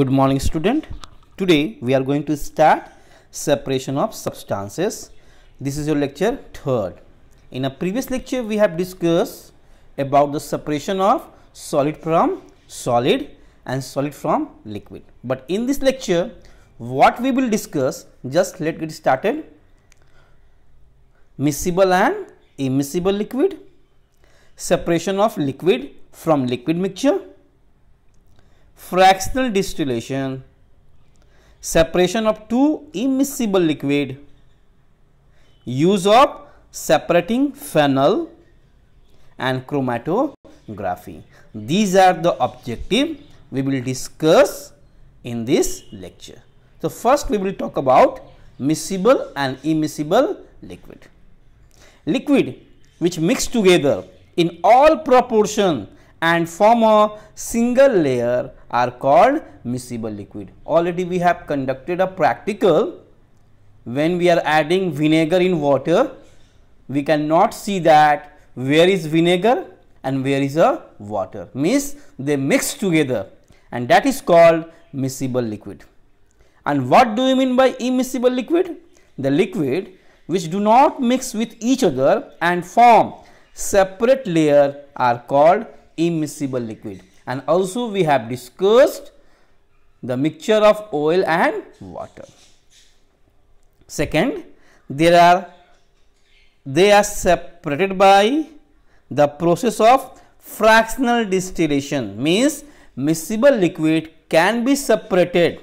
Good morning student. Today we are going to start separation of substances. This is your lecture third. In a previous lecture we have discussed about the separation of solid from solid and solid from liquid. But in this lecture what we will discuss just let get started. Miscible and immiscible liquid, separation of liquid from liquid mixture fractional distillation, separation of two immiscible liquid, use of separating phenol and chromatography. These are the objective we will discuss in this lecture. So, first we will talk about miscible and immiscible liquid. Liquid which mix together in all proportion and form a single layer are called miscible liquid. Already we have conducted a practical when we are adding vinegar in water we cannot see that where is vinegar and where is a water means they mix together and that is called miscible liquid. And what do you mean by immiscible liquid? The liquid which do not mix with each other and form separate layer are called immiscible liquid and also we have discussed the mixture of oil and water. Second, there are they are separated by the process of fractional distillation means miscible liquid can be separated,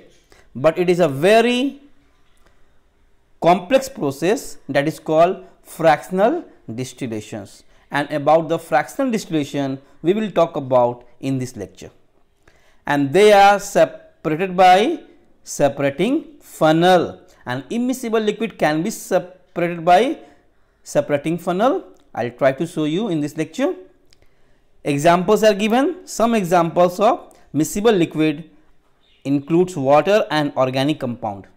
but it is a very complex process that is called fractional distillations and about the fractional distillation we will talk about in this lecture. And they are separated by separating funnel and immiscible liquid can be separated by separating funnel. I will try to show you in this lecture. Examples are given. Some examples of miscible liquid includes water and organic compound.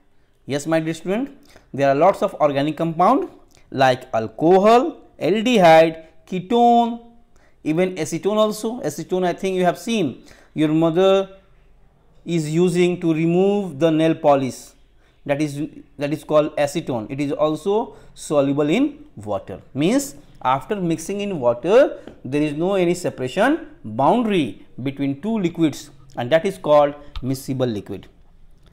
Yes, my dear student, there are lots of organic compound like alcohol, aldehyde, ketone, even acetone also. Acetone I think you have seen your mother is using to remove the nail polish that is that is called acetone. It is also soluble in water means after mixing in water there is no any separation boundary between two liquids and that is called miscible liquid.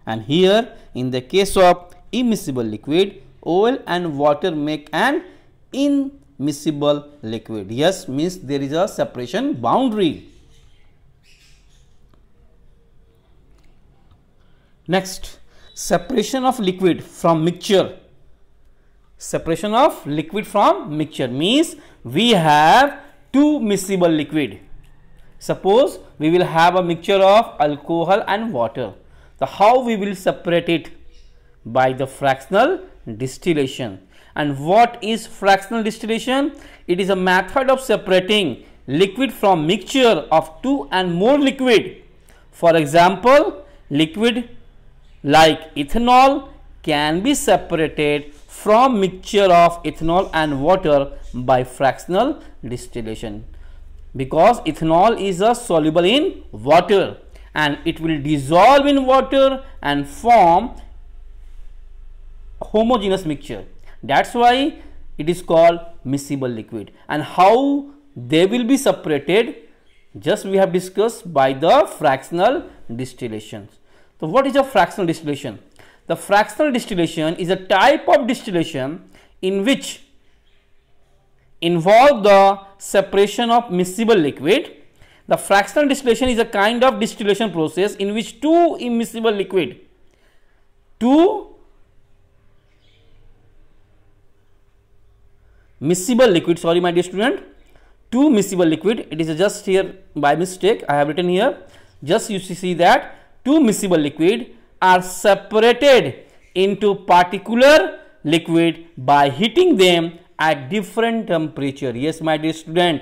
And here in the case of immiscible liquid oil and water make an in miscible liquid. Yes, means there is a separation boundary. Next, separation of liquid from mixture. Separation of liquid from mixture means we have two miscible liquid. Suppose we will have a mixture of alcohol and water. So, how we will separate it? By the fractional distillation and what is fractional distillation it is a method of separating liquid from mixture of two and more liquid for example liquid like ethanol can be separated from mixture of ethanol and water by fractional distillation because ethanol is a soluble in water and it will dissolve in water and form homogeneous mixture that's why it is called miscible liquid. And how they will be separated? Just we have discussed by the fractional distillation. So, what is a fractional distillation? The fractional distillation is a type of distillation in which involve the separation of miscible liquid. The fractional distillation is a kind of distillation process in which two immiscible liquid, two miscible liquid sorry my dear student Two miscible liquid it is just here by mistake I have written here just you see that two miscible liquid are separated into particular liquid by heating them at different temperature yes my dear student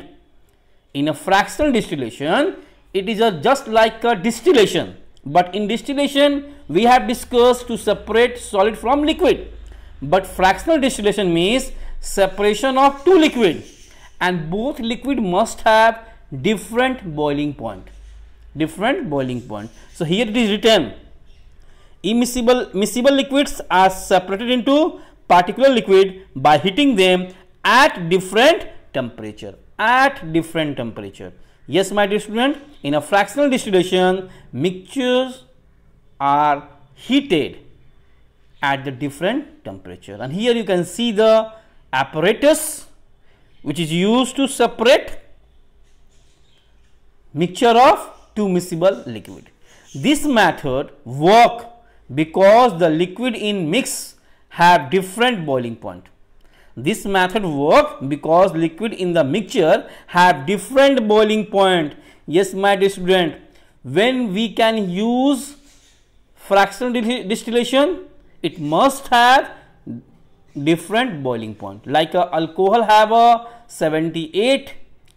in a fractional distillation it is just like a distillation but in distillation we have discussed to separate solid from liquid but fractional distillation means separation of two liquid and both liquid must have different boiling point different boiling point so here it is written immiscible miscible liquids are separated into particular liquid by heating them at different temperature at different temperature yes my dear student in a fractional distillation mixtures are heated at the different temperature and here you can see the apparatus which is used to separate mixture of two miscible liquid. This method work because the liquid in mix have different boiling point. This method work because liquid in the mixture have different boiling point. Yes, my dear student, when we can use fractional distillation, it must have different boiling point like uh, alcohol have a 78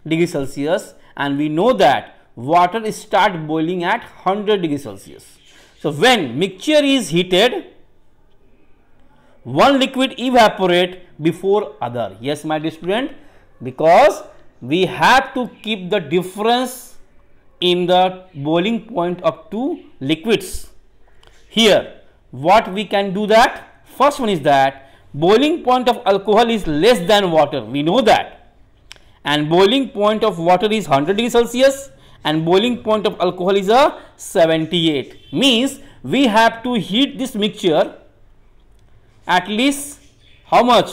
degree celsius and we know that water start boiling at 100 degree celsius so when mixture is heated one liquid evaporate before other yes my dear student because we have to keep the difference in the boiling point of two liquids here what we can do that first one is that boiling point of alcohol is less than water we know that and boiling point of water is 100 degrees celsius and boiling point of alcohol is a 78 means we have to heat this mixture at least how much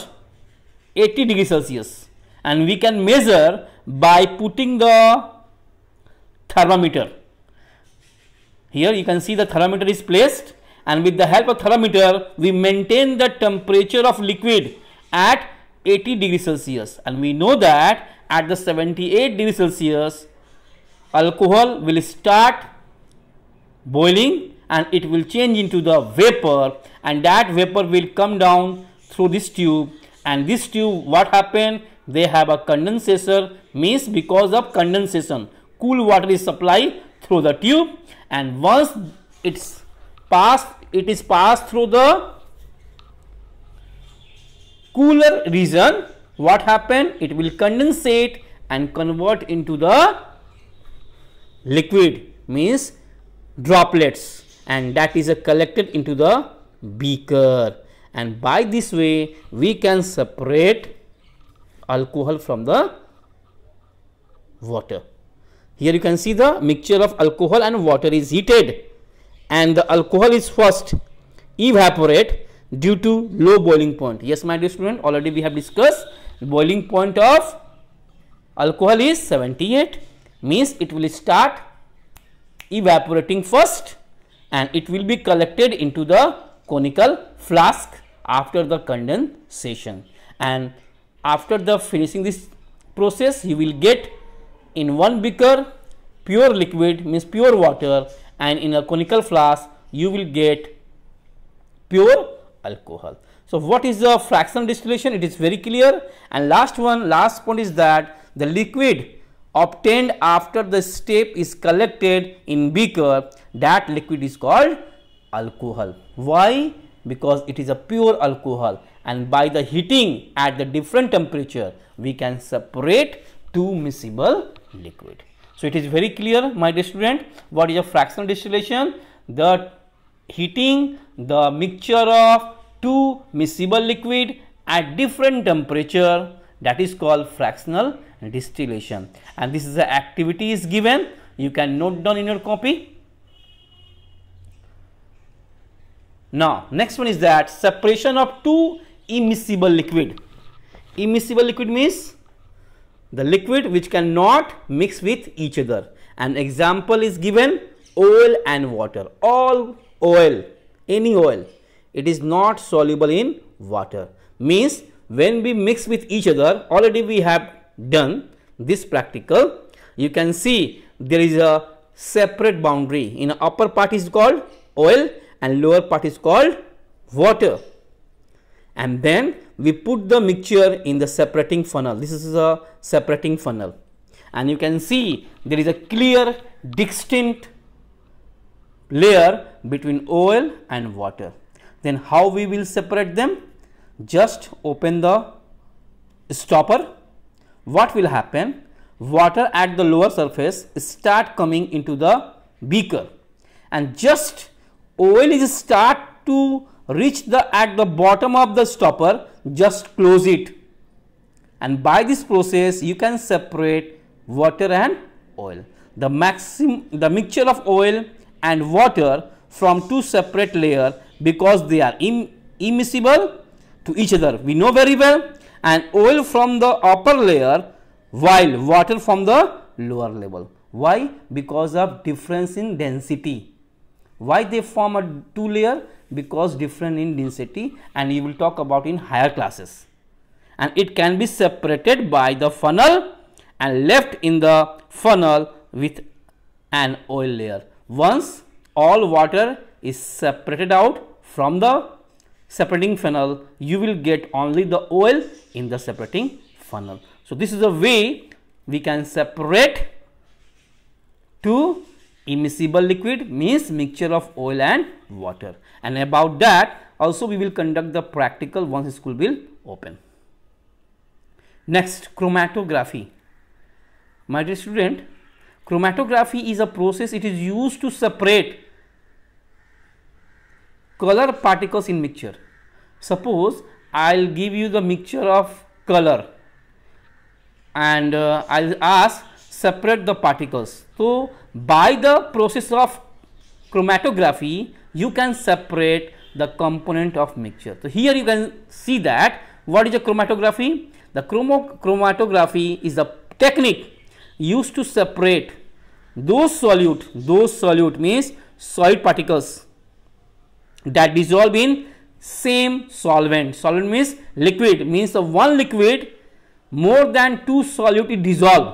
80 degrees celsius and we can measure by putting the thermometer here you can see the thermometer is placed and with the help of thermometer we maintain the temperature of liquid at 80 degree Celsius and we know that at the 78 degree Celsius alcohol will start boiling and it will change into the vapor and that vapor will come down through this tube and this tube what happened they have a condenser means because of condensation cool water is supplied through the tube and once it's pass it is passed through the cooler region what happened it will condensate and convert into the liquid means droplets and that is collected into the beaker and by this way we can separate alcohol from the water here you can see the mixture of alcohol and water is heated and the alcohol is first evaporate due to low boiling point. Yes, my dear student, already we have discussed boiling point of alcohol is 78 means it will start evaporating first and it will be collected into the conical flask after the condensation and after the finishing this process you will get in one beaker pure liquid means pure water and in a conical flask you will get pure alcohol. So, what is the fractional distillation? It is very clear. And last one, last point is that the liquid obtained after the step is collected in beaker, that liquid is called alcohol. Why? Because it is a pure alcohol and by the heating at the different temperature, we can separate two miscible liquid. So it is very clear, my dear student, what is a fractional distillation? The heating the mixture of two miscible liquid at different temperature that is called fractional distillation and this is the activity is given you can note down in your copy now next one is that separation of two immiscible liquid immiscible liquid means the liquid which cannot mix with each other. An example is given oil and water. All oil, any oil, it is not soluble in water. Means when we mix with each other, already we have done this practical. You can see there is a separate boundary. In upper part is called oil and lower part is called water. And then we put the mixture in the separating funnel. This is a separating funnel and you can see there is a clear distinct layer between oil and water. Then how we will separate them? Just open the stopper. What will happen? Water at the lower surface start coming into the beaker and just oil is start to reach the at the bottom of the stopper just close it and by this process you can separate water and oil. The maxim the mixture of oil and water from two separate layer because they are Im immiscible to each other we know very well and oil from the upper layer while water from the lower level. Why? Because of difference in density. Why they form a two layer? Because different in density and we will talk about in higher classes. And it can be separated by the funnel and left in the funnel with an oil layer. Once all water is separated out from the separating funnel, you will get only the oil in the separating funnel. So, this is a way we can separate two immiscible liquid means mixture of oil and water and about that also we will conduct the practical once school will open. Next chromatography. My dear student chromatography is a process it is used to separate color particles in mixture. Suppose I will give you the mixture of color and uh, I will ask separate the particles. So, by the process of chromatography, you can separate the component of mixture. So, here you can see that what is a chromatography? The chromo chromatography is a technique used to separate those solute, those solute means solid particles that dissolve in same solvent. Solvent means liquid, means one liquid more than two solute dissolve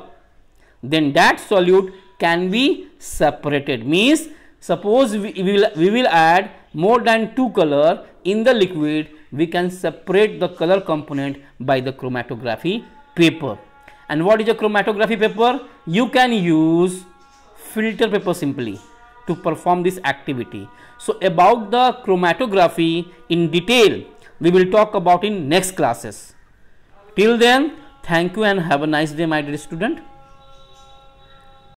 then that solute can be separated means suppose we, we, will we will add more than two color in the liquid we can separate the color component by the chromatography paper and what is a chromatography paper you can use filter paper simply to perform this activity so about the chromatography in detail we will talk about in next classes till then thank you and have a nice day my dear student